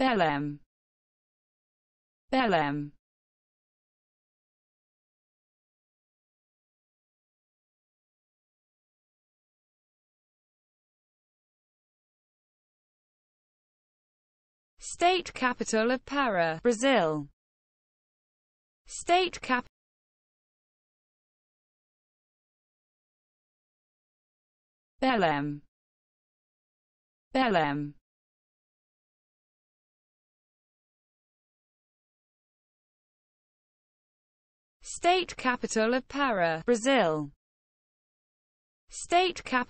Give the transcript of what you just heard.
Belém Belém State capital of Para, Brazil. State cap Belém Belém State capital of Para, Brazil. State cap